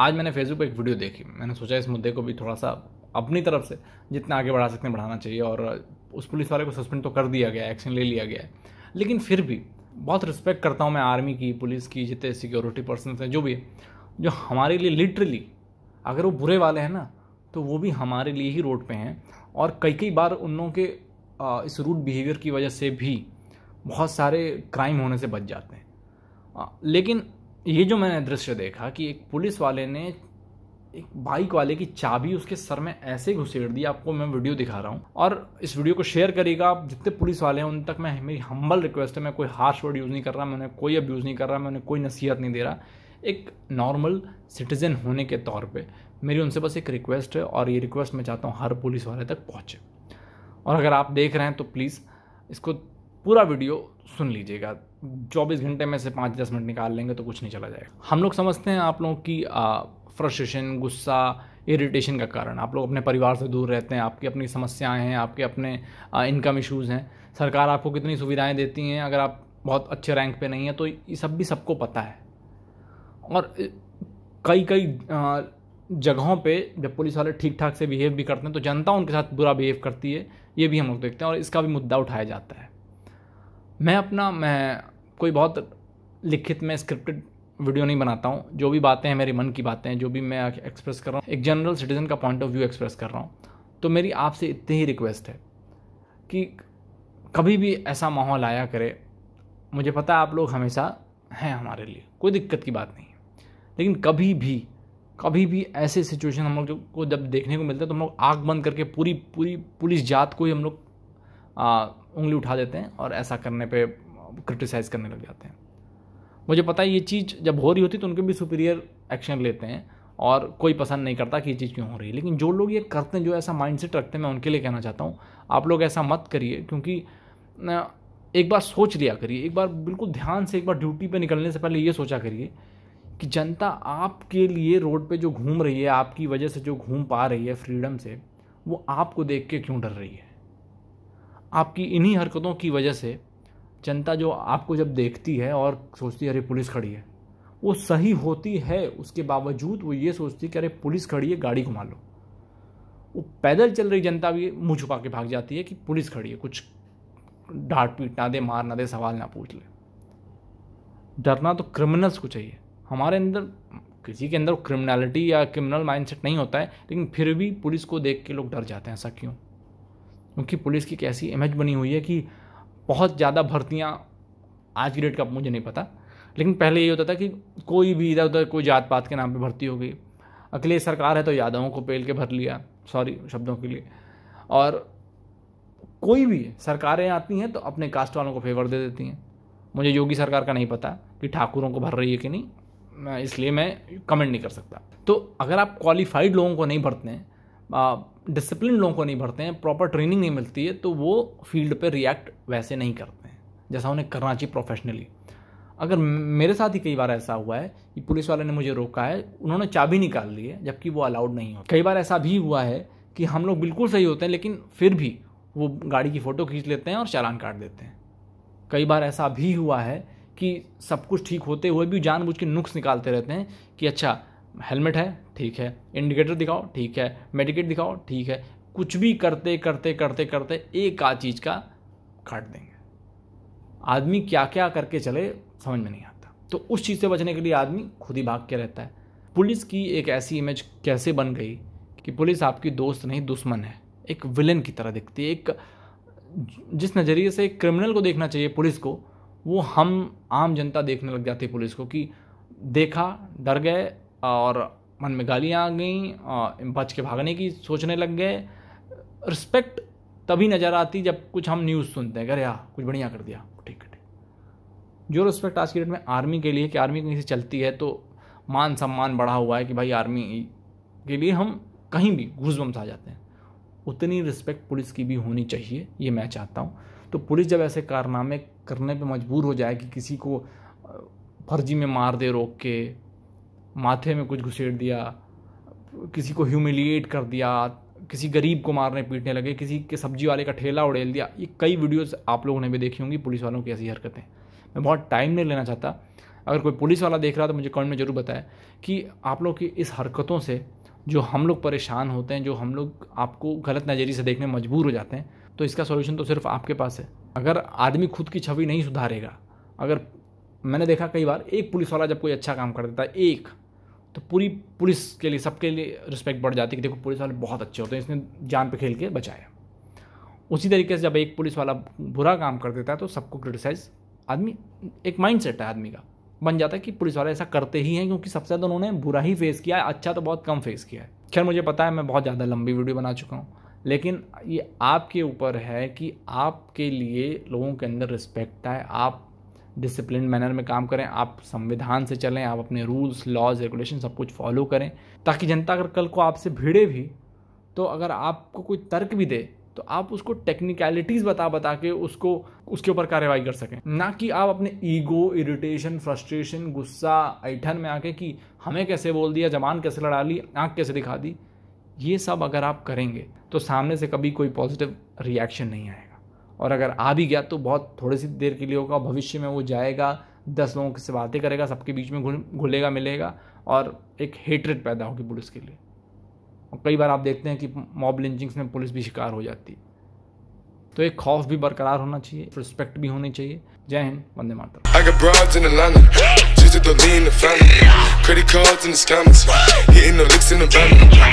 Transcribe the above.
आज मैंने फेसबुक पर एक वीडियो देखी मैंने सोचा इस मुद्दे को भी थोड़ा सा अपनी तरफ से जितना आगे बढ़ा सकते हैं बढ़ाना चाहिए और उस पुलिस वाले को सस्पेंड तो कर दिया गया एक्शन ले लिया गया है लेकिन फिर भी बहुत रिस्पेक्ट करता हूँ मैं आर्मी की पुलिस की जितने सिक्योरिटी पर्सन हैं जो भी जो हमारे लिए लिटरली अगर वो बुरे वाले हैं ना तो वो भी हमारे लिए ही रोड पे हैं और कई कई बार उन लोगों के इस रूट बिहेवियर की वजह से भी बहुत सारे क्राइम होने से बच जाते हैं लेकिन ये जो मैंने दृश्य देखा कि एक पुलिस वाले ने एक बाइक वाले की चाबी उसके सर में ऐसे घुसेड़ दी आपको मैं वीडियो दिखा रहा हूँ और इस वीडियो को शेयर करिएगा आप जितने पुलिस वाले हैं उन तक मैं मेरी हम्बल रिक्वेस्ट है मैं कोई हार्श वर्ड यूज़ नहीं कर रहा मैंने कोई यूज़ नहीं कर रहा मैंने कोई नसीहत नहीं दे रहा एक नॉर्मल सिटीज़न होने के तौर पर मेरी उनसे बस एक रिक्वेस्ट है और ये रिक्वेस्ट मैं चाहता हूँ हर पुलिस वाले तक पहुँचे और अगर आप देख रहे हैं तो प्लीज़ इसको पूरा वीडियो सुन लीजिएगा 24 घंटे में से पाँच दस मिनट निकाल लेंगे तो कुछ नहीं चला जाएगा हम लोग समझते हैं आप लोगों की फ्रस्ट्रेशन गुस्सा इरिटेशन का कारण आप लोग अपने परिवार से दूर रहते हैं आपकी अपनी समस्याएं हैं आपके अपने इनकम इश्यूज़ हैं सरकार आपको कितनी सुविधाएं देती हैं अगर आप बहुत अच्छे रैंक पे नहीं हैं तो ये सब भी सबको पता है और कई कई जगहों पे जब पुलिस वाले ठीक ठाक से बिहेव भी करते हैं तो जनता उनके साथ बुरा बिहेव करती है ये भी हम लोग देखते हैं और इसका भी मुद्दा उठाया जाता है मैं अपना मैं कोई बहुत लिखित में स्क्रिप्टेड वीडियो नहीं बनाता हूँ जो भी बातें हैं मेरे मन की बातें हैं जो भी मैं एक्सप्रेस कर रहा हूँ एक जनरल सिटीज़न का पॉइंट ऑफ व्यू एक्सप्रेस कर रहा हूँ तो मेरी आपसे इतनी ही रिक्वेस्ट है कि कभी भी ऐसा माहौल आया करे मुझे पता है आप लोग हमेशा हैं हमारे लिए कोई दिक्कत की बात नहीं लेकिन कभी भी कभी भी ऐसे सिचुएशन हम लोग को जब देखने को मिलता है तो हम लोग आग बंद करके पूरी पूरी पुलिस जात को ही हम लोग आ, उंगली उठा देते हैं और ऐसा करने पे क्रिटिसाइज़ करने लग जाते हैं मुझे पता है ये चीज़ जब हो रही होती तो उनके भी सुपीरियर एक्शन लेते हैं और कोई पसंद नहीं करता कि ये चीज़ क्यों हो रही है लेकिन जो लोग ये करते हैं जो ऐसा माइंड सेट रखते हैं मैं उनके लिए कहना चाहता हूँ आप लोग ऐसा मत करिए क्योंकि एक बार सोच लिया करिए एक बार बिल्कुल ध्यान से एक बार ड्यूटी पे निकलने से पहले ये सोचा करिए कि जनता आपके लिए रोड पे जो घूम रही है आपकी वजह से जो घूम पा रही है फ्रीडम से वो आपको देख के क्यों डर रही है आपकी इन्हीं हरकतों की वजह से जनता जो आपको जब देखती है और सोचती है अरे पुलिस खड़ी है वो सही होती है उसके बावजूद वो ये सोचती है कि अरे पुलिस खड़ी है गाड़ी घुमा लो वो पैदल चल रही जनता भी मुँह छुपा के भाग जाती है कि पुलिस खड़ी है कुछ डांट पीट ना दे मार ना दे सवाल ना पूछ ले डरना तो क्रिमिनल्स को चाहिए हमारे अंदर किसी के अंदर क्रिमिनलिटी या क्रिमिनल माइंडसेट नहीं होता है लेकिन फिर भी पुलिस को देख के लोग डर जाते हैं ऐसा क्यों क्योंकि पुलिस की कैसी इमेज बनी हुई है कि बहुत ज़्यादा भर्तियाँ आज की डेट का मुझे नहीं पता लेकिन पहले ये होता था कि कोई भी इधर उधर कोई जात पात के नाम पर भर्ती हो गई अखिलेश सरकार है तो यादवों को पेल के भर लिया सॉरी शब्दों के लिए और कोई भी सरकारें आती हैं तो अपने कास्ट वालों को फेवर दे देती हैं मुझे योगी सरकार का नहीं पता कि ठाकुरों को भर रही है कि नहीं इसलिए मैं कमेंट नहीं कर सकता तो अगर आप क्वालिफाइड लोगों को नहीं भरते हैं डिसिप्लिन लोगों को नहीं भरते हैं प्रॉपर ट्रेनिंग नहीं मिलती है तो वो फील्ड पर रिएक्ट वैसे नहीं करते हैं जैसा उन्हें करना चाहिए प्रोफेशनली अगर मेरे साथ ही कई बार ऐसा हुआ है कि पुलिस वाले ने मुझे रोका है उन्होंने चाबी निकाल ली है जबकि वो अलाउड नहीं हो कई बार ऐसा भी हुआ है कि हम लोग बिल्कुल सही होते हैं लेकिन फिर भी वो गाड़ी की फ़ोटो खींच लेते हैं और चालान काट देते हैं कई बार ऐसा भी हुआ है कि सब कुछ ठीक होते हुए भी जानबूझ के नुक्स निकालते रहते हैं कि अच्छा हेलमेट है ठीक है इंडिकेटर दिखाओ ठीक है मेडिकेट दिखाओ ठीक है कुछ भी करते करते करते करते एक आ चीज़ का काट देंगे आदमी क्या क्या करके चले समझ में नहीं आता तो उस चीज़ से बचने के लिए आदमी खुद ही भाग के रहता है पुलिस की एक ऐसी इमेज कैसे बन गई कि पुलिस आपकी दोस्त नहीं दुश्मन है एक विलन की तरह दिखती है एक जिस नज़रिए से एक क्रिमिनल को देखना चाहिए पुलिस को वो हम आम जनता देखने लग जाती है पुलिस को कि देखा डर गए और मन में गालियाँ आ गई बच के भागने की सोचने लग गए रिस्पेक्ट तभी नज़र आती जब कुछ हम न्यूज़ सुनते हैं अरे यार कुछ बढ़िया कर दिया ठीक है ठीक जो रिस्पेक्ट आज की डेट में आर्मी के लिए कि आर्मी कहीं से चलती है तो मान सम्मान बढ़ा हुआ है कि भाई आर्मी के लिए हम कहीं भी घूस बम्स आ जाते हैं उतनी रिस्पेक्ट पुलिस की भी होनी चाहिए ये मैं चाहता हूँ तो पुलिस जब ऐसे कारनामे करने पर मजबूर हो जाए कि किसी को फर्जी में मार दे रोक के माथे में कुछ घुसेड़ दिया किसी को ह्यूमिलिएट कर दिया किसी गरीब को मारने पीटने लगे किसी के सब्जी वाले का ठेला उड़ेल दिया ये कई वीडियोस आप लोगों ने भी देखी होंगी पुलिस वालों की ऐसी हरकतें मैं बहुत टाइम नहीं लेना चाहता अगर कोई पुलिस वाला देख रहा तो मुझे कमेंट में ज़रूर बताए कि आप लोग की इस हरकतों से जो हम लोग परेशान होते हैं जो हम लोग आपको गलत नज़रिए से देखने मजबूर हो जाते हैं तो इसका सोल्यूशन तो सिर्फ आपके पास है अगर आदमी खुद की छवि नहीं सुधारेगा अगर मैंने देखा कई बार एक पुलिस वाला जब कोई अच्छा काम कर देता है एक तो पूरी पुलिस के लिए सबके लिए रिस्पेक्ट बढ़ जाती है कि देखो पुलिस वाले बहुत अच्छे होते हैं इसने जान पे खेल के बचाया उसी तरीके से जब एक पुलिस वाला बुरा काम कर देता है तो सबको क्रिटिसाइज आदमी एक माइंड सेट है आदमी का बन जाता है कि पुलिस वाले ऐसा करते ही हैं क्योंकि सबसे ज़्यादा उन्होंने बुरा ही फेस किया है अच्छा तो बहुत कम फेस किया है खैर मुझे पता है मैं बहुत ज़्यादा लंबी वीडियो बना चुका हूँ लेकिन ये आपके ऊपर है कि आपके लिए लोगों के अंदर रिस्पेक्ट आए आप डिसिप्लिन मैनर में काम करें आप संविधान से चलें आप अपने रूल्स लॉज रेगुलेशन सब कुछ फॉलो करें ताकि जनता अगर कल को आपसे भिड़े भी तो अगर आपको कोई तर्क भी दे तो आप उसको टेक्निकलिटीज़ बता बता के उसको उसके ऊपर कार्रवाई कर सकें ना कि आप अपने ईगो इरिटेशन फ्रस्ट्रेशन गुस्सा ऐठन में आके कि हमें कैसे बोल दिया जबान कैसे लड़ा ली आँख कैसे दिखा दी ये सब अगर आप करेंगे तो सामने से कभी कोई पॉजिटिव रिएक्शन नहीं आएगा और अगर आ भी गया तो बहुत थोड़ी सी देर के लिए होगा भविष्य में वो जाएगा दस लोगों से बातें करेगा सबके बीच में घुलेगा मिलेगा और एक हेटरेट पैदा होगी पुलिस के लिए और कई बार आप देखते हैं कि मॉब लिंचिंग्स में पुलिस भी शिकार हो जाती है तो एक खौफ भी बरकरार होना चाहिए रिस्पेक्ट भी होनी चाहिए जय हिंद वंदे मातरम